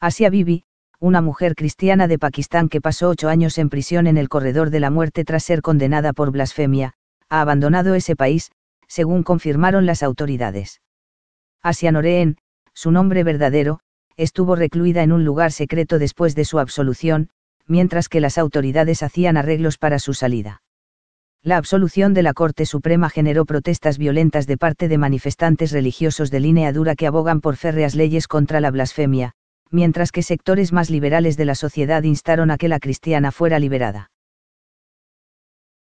Asia Bibi, una mujer cristiana de Pakistán que pasó ocho años en prisión en el corredor de la muerte tras ser condenada por blasfemia, ha abandonado ese país, según confirmaron las autoridades. Asia Noreen, su nombre verdadero, estuvo recluida en un lugar secreto después de su absolución, mientras que las autoridades hacían arreglos para su salida. La absolución de la Corte Suprema generó protestas violentas de parte de manifestantes religiosos de línea dura que abogan por férreas leyes contra la blasfemia, mientras que sectores más liberales de la sociedad instaron a que la cristiana fuera liberada.